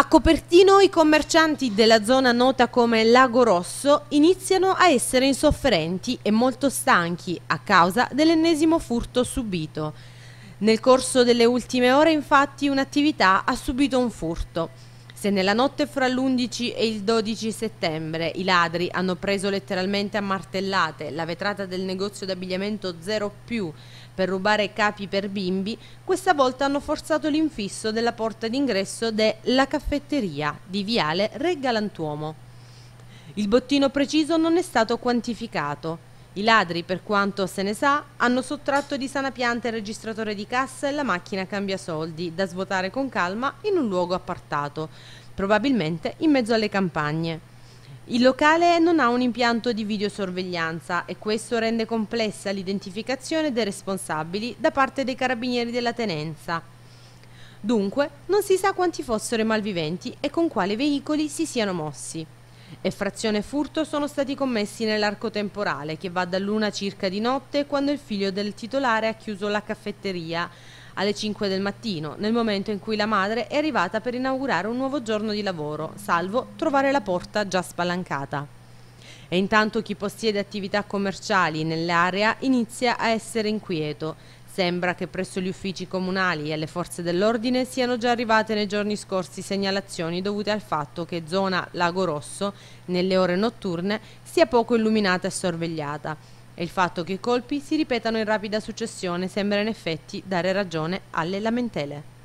A Copertino i commercianti della zona nota come Lago Rosso iniziano a essere insofferenti e molto stanchi a causa dell'ennesimo furto subito. Nel corso delle ultime ore infatti un'attività ha subito un furto. Se nella notte fra l'11 e il 12 settembre i ladri hanno preso letteralmente a martellate la vetrata del negozio d'abbigliamento Zero più per rubare capi per bimbi, questa volta hanno forzato l'infisso della porta d'ingresso della caffetteria di Viale Re Galantuomo. Il bottino preciso non è stato quantificato. I ladri, per quanto se ne sa, hanno sottratto di sana pianta il registratore di cassa e la macchina cambia soldi, da svuotare con calma in un luogo appartato, probabilmente in mezzo alle campagne. Il locale non ha un impianto di videosorveglianza e questo rende complessa l'identificazione dei responsabili da parte dei carabinieri della tenenza. Dunque, non si sa quanti fossero i malviventi e con quali veicoli si siano mossi. Effrazione e furto sono stati commessi nell'arco temporale che va dall'una circa di notte quando il figlio del titolare ha chiuso la caffetteria alle 5 del mattino, nel momento in cui la madre è arrivata per inaugurare un nuovo giorno di lavoro, salvo trovare la porta già spalancata. E intanto chi possiede attività commerciali nell'area inizia a essere inquieto, Sembra che presso gli uffici comunali e le forze dell'ordine siano già arrivate nei giorni scorsi segnalazioni dovute al fatto che zona Lago Rosso, nelle ore notturne, sia poco illuminata e sorvegliata. E il fatto che i colpi si ripetano in rapida successione sembra in effetti dare ragione alle lamentele.